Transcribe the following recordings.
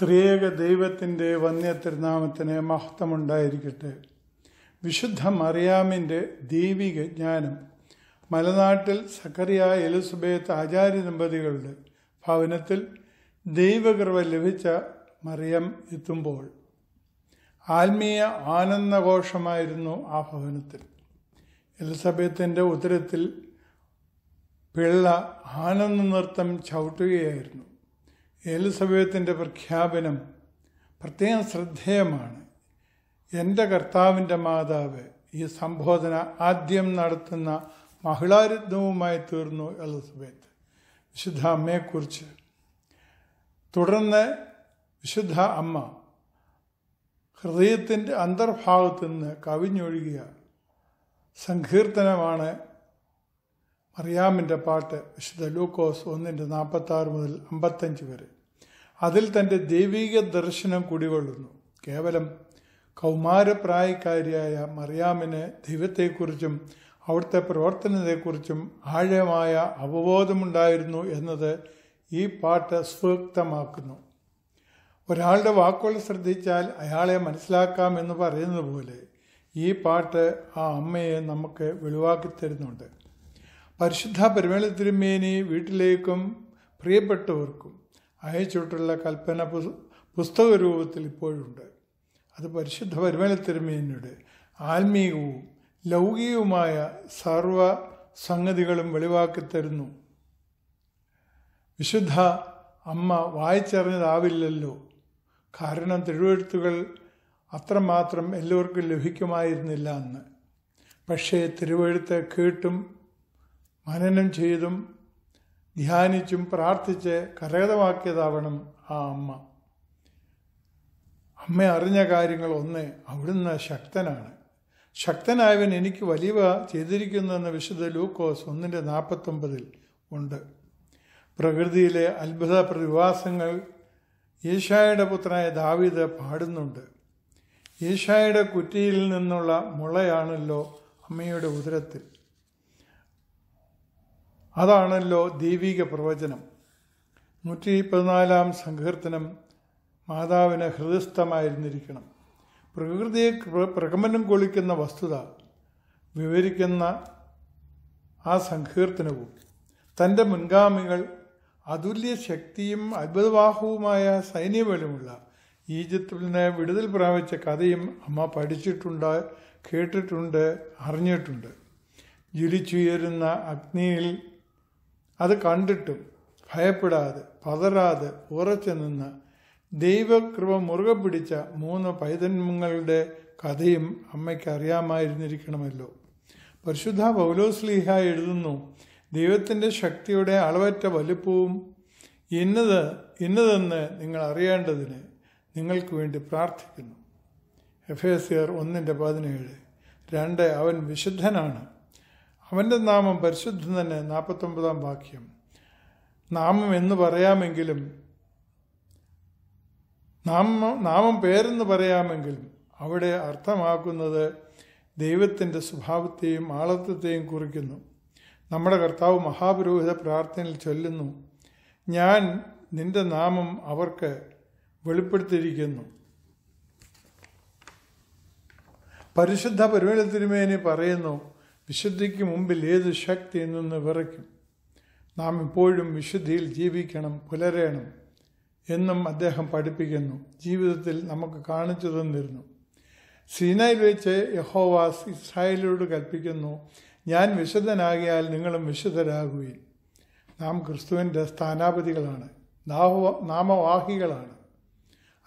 ത്രിയേക ദൈവത്തിൻ്റെ വന്യ തിരുനാമത്തിന് മഹത്വമുണ്ടായിരിക്കട്ടെ വിശുദ്ധ മറിയാമിൻ്റെ ദൈവിക ജ്ഞാനം മലനാട്ടിൽ സക്കറിയ എലിസബേത്ത് ആചാര്യ ദമ്പതികളുടെ ഭവനത്തിൽ ദൈവകൃപ ലഭിച്ച മറിയം എത്തുമ്പോൾ ആത്മീയ ആനന്ദഘോഷമായിരുന്നു ആ ഭവനത്തിൽ എലിസബത്തിൻ്റെ ഉദരത്തിൽ പിള്ള ആനന്ദ നൃത്തം ചവിട്ടുകയായിരുന്നു എലിസബത്തിൻ്റെ പ്രഖ്യാപനം പ്രത്യേകം ശ്രദ്ധേയമാണ് എൻ്റെ കർത്താവിൻ്റെ മാതാവ് ഈ സംബോധന ആദ്യം നടത്തുന്ന മഹിളാരുദ്ധവുമായി തീർന്നു എലിസബത്ത് വിശുദ്ധ അമ്മയെക്കുറിച്ച് തുടർന്ന് വിശുദ്ധ അമ്മ ഹൃദയത്തിൻ്റെ അന്തർഭാഗത്തു നിന്ന് കവിഞ്ഞൊഴുകിയ സങ്കീർത്തനമാണ് മറിയാമിൻ്റെ പാട്ട് വിശുദ്ധ ലൂക്കോസ് ഒന്നിൻ്റെ ആറ് മുതൽ അമ്പത്തഞ്ച് വരെ അതിൽ തൻ്റെ ദൈവിക ദർശനം കുടികൊള്ളുന്നു കേവലം കൗമാരപ്രായക്കാരിയായ മറിയാമിന് ദൈവത്തെക്കുറിച്ചും അവിടുത്തെ പ്രവർത്തനത്തെക്കുറിച്ചും ആഴമായ അവബോധമുണ്ടായിരുന്നു എന്നത് ഈ പാട്ട് സ്ഫൂക്തമാക്കുന്നു ഒരാളുടെ വാക്കുകൾ ശ്രദ്ധിച്ചാൽ അയാളെ മനസ്സിലാക്കാം എന്ന് പറയുന്നത് പോലെ ഈ പാട്ട് ആ അമ്മയെ നമുക്ക് വെളിവാക്കി തരുന്നുണ്ട് പരിശുദ്ധ പരിമള തിരുമേനി വീട്ടിലേക്കും പ്രിയപ്പെട്ടവർക്കും അയച്ചിട്ടുള്ള കൽപ്പന പുസ്തക രൂപത്തിൽ ഇപ്പോഴുണ്ട് അത് പരിശുദ്ധ പരിമല തിരുമേനിയുടെ ആത്മീയവും ലൗകികവുമായ സർവ സംഗതികളും വെളിവാക്കി തരുന്നു വിശുദ്ധ അമ്മ വായിച്ചറിഞ്ഞതാവില്ലല്ലോ കാരണം തിരുവെഴുത്തുകൾ അത്രമാത്രം എല്ലാവർക്കും ലഭിക്കുമായിരുന്നില്ല അന്ന് പക്ഷേ തിരുവഴുത്ത് കേട്ടും മനനം ചെയ്തും ധ്യാനിച്ചും പ്രാർത്ഥിച്ച് കരകതമാക്കിയതാവണം ആ അമ്മ അമ്മ അറിഞ്ഞ കാര്യങ്ങൾ ഒന്ന് അവിടുന്ന് ശക്തനാണ് ശക്തനായവൻ എനിക്ക് വലിയ ചെയ്തിരിക്കുന്നുവെന്ന് വിശുദ്ധ ലൂക്കോസ് ഒന്നിൻ്റെ നാൽപ്പത്തൊമ്പതിൽ ഉണ്ട് പ്രകൃതിയിലെ അത്ഭുത പ്രതിഭാസങ്ങൾ ഈശായുടെ പുത്രനായ ദാവീദ് പാടുന്നുണ്ട് ഈശായുടെ കുറ്റിയിൽ നിന്നുള്ള മുളയാണല്ലോ അമ്മയുടെ ഉദരത്തിൽ അതാണല്ലോ ദൈവിക പ്രവചനം നൂറ്റി പതിനാലാം സങ്കീർത്തനം മാതാവിന് ഹൃദയസ്ഥമായിരുന്നിരിക്കണം പ്രകൃതിയെ പ്രകമനം കൊള്ളിക്കുന്ന വസ്തുത വിവരിക്കുന്ന ആ സങ്കീർത്തനവും തൻ്റെ മുൻഗാമികൾ അതുല്യ ശക്തിയും അത്ഭുതവാഹവുമായ സൈന്യബലമുള്ള ഈജിപ്തിനെ വിടുതൽ പ്രാപിച്ച കഥയും അമ്മ പഠിച്ചിട്ടുണ്ട് കേട്ടിട്ടുണ്ട് അറിഞ്ഞിട്ടുണ്ട് ജ്വലിച്ചുയരുന്ന അഗ്നിയിൽ അത് കണ്ടിട്ടും ഭയപ്പെടാതെ പതറാതെ ഉറച്ചു നിന്ന് ദൈവകൃപ മുറുകെ പിടിച്ച മൂന്ന് പൈതന്മങ്ങളുടെ കഥയും അമ്മയ്ക്ക് അറിയാമായിരുന്നിരിക്കണമല്ലോ പരിശുദ്ധ പൗലോസ്ലീഹ എഴുതുന്നു ദൈവത്തിൻ്റെ ശക്തിയുടെ അളവറ്റ വലുപ്പവും ഇന്നത് ഇന്നതെന്ന് നിങ്ങൾ അറിയേണ്ടതിന് നിങ്ങൾക്ക് വേണ്ടി പ്രാർത്ഥിക്കുന്നു എഫ് എസ് ആർ ഒന്നിൻ്റെ പതിനേഴ് രണ്ട് അവൻ വിശുദ്ധനാണ് അവൻ്റെ നാമം പരിശുദ്ധൻ തന്നെ നാൽപ്പത്തൊമ്പതാം വാക്യം നാമം എന്ന് പറയാമെങ്കിലും നാമം നാമം പേരെന്ന് പറയാമെങ്കിലും അവിടെ അർത്ഥമാക്കുന്നത് ദൈവത്തിൻ്റെ സ്വഭാവത്തെയും ആളത്വത്തെയും കുറിക്കുന്നു നമ്മുടെ കർത്താവ് മഹാപുരോഹിത പ്രാർത്ഥനയിൽ ചൊല്ലുന്നു ഞാൻ നിന്റെ നാമം അവർക്ക് വെളിപ്പെടുത്തിയിരിക്കുന്നു പരിശുദ്ധ പരിമള തിരുമേനി പറയുന്നു വിശുദ്ധിക്ക് മുമ്പിൽ ഏത് ശക്തി നിന്ന് വിറയ്ക്കും നാം ഇപ്പോഴും വിശുദ്ധിയിൽ ജീവിക്കണം പുലരേണം എന്നും അദ്ദേഹം പഠിപ്പിക്കുന്നു ജീവിതത്തിൽ നമുക്ക് കാണിച്ചു തന്നിരുന്നു സീനയിൽ വെച്ച് യഹോവാസ് ഇസ്രായേലിനോട് കൽപ്പിക്കുന്നു ഞാൻ വിശുദ്ധനാകിയാൽ നിങ്ങളും വിശുദ്ധരാകുകയിൽ നാം ക്രിസ്തുവിൻ്റെ സ്ഥാനാപതികളാണ് നാമവാഹികളാണ്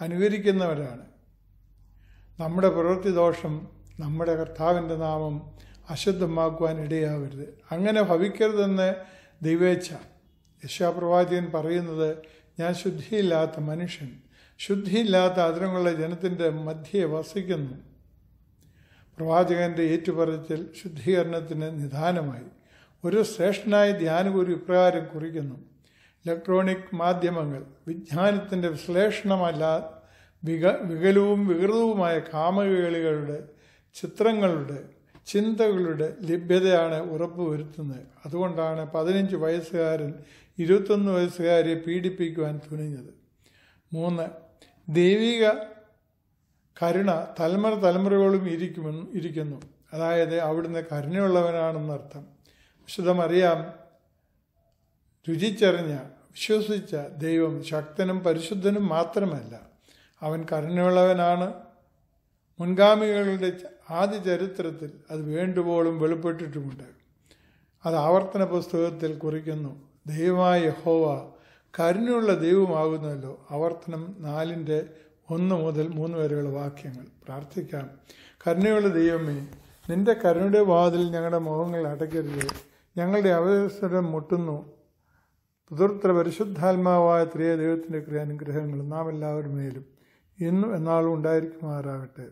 അനുകരിക്കുന്നവരാണ് നമ്മുടെ പ്രവൃത്തി ദോഷം നമ്മുടെ കർത്താവിൻ്റെ നാമം അശുദ്ധമാക്കുവാൻ ഇടയാവരുത് അങ്ങനെ ഭവിക്കരുതെന്ന് ദൈവേച്ഛ യശാപ്രവാചകൻ പറയുന്നത് ഞാൻ ശുദ്ധിയില്ലാത്ത മനുഷ്യൻ ശുദ്ധിയില്ലാത്ത അതിരങ്ങളുടെ ജനത്തിൻ്റെ മധ്യയെ വസിക്കുന്നു പ്രവാചകന്റെ ഏറ്റുപറച്ചിൽ ശുദ്ധീകരണത്തിന് നിദാനമായി ഒരു ശ്രേഷ്ഠനായ ധ്യാനഗുരു ഇപ്രകാരം കുറിക്കുന്നു ഇലക്ട്രോണിക് മാധ്യമങ്ങൾ വിജ്ഞാനത്തിൻ്റെ വിശ്ലേഷണമല്ല വിക വികലവും വികൃതവുമായ കാമകേളികളുടെ ചിത്രങ്ങളുടെ ചിന്തകളുടെ ലഭ്യതയാണ് ഉറപ്പുവരുത്തുന്നത് അതുകൊണ്ടാണ് പതിനഞ്ച് വയസ്സുകാരൻ ഇരുപത്തൊന്ന് വയസ്സുകാരെ പീഡിപ്പിക്കുവാൻ തുനിഞ്ഞത് മൂന്ന് ദൈവിക കരുണ തലമുറ തലമുറകളും ഇരിക്കുമെന്ന് ഇരിക്കുന്നു അതായത് അവിടുന്ന് കരുണയുള്ളവനാണെന്നർത്ഥം വിശുദ്ധമറിയാം രുചിച്ചറിഞ്ഞ വിശ്വസിച്ച ദൈവം ശക്തനും പരിശുദ്ധനും മാത്രമല്ല അവൻ കരുണയുള്ളവനാണ് മുൻഗാമികളുടെ ആദ്യ ചരിത്രത്തിൽ അത് വേണ്ടുവോളും വെളിപ്പെട്ടിട്ടുമുണ്ട് അത് ആവർത്തന പുസ്തകത്തിൽ കുറിക്കുന്നു ദൈവമായ യഹോവ കരുണയുള്ള ദൈവമാകുന്നല്ലോ ആവർത്തനം നാലിൻ്റെ ഒന്ന് മുതൽ മൂന്ന് വരെയുള്ള വാക്യങ്ങൾ പ്രാർത്ഥിക്കാം കരുണയുള്ള ദൈവമേ നിന്റെ കരുണയുടെ വാതിൽ ഞങ്ങളുടെ മുഖങ്ങൾ അടയ്ക്കരുത് ഞങ്ങളുടെ അവസരം മുട്ടുന്നു പുതൃത്ര പരിശുദ്ധാത്മാവായ ത്രിയ ദൈവത്തിൻ്റെ ക്രിയാനുഗ്രഹങ്ങൾ നാം എല്ലാവരും മേലും ഇന്നും എന്നാളും ഉണ്ടായിരിക്കുമാറാകട്ടെ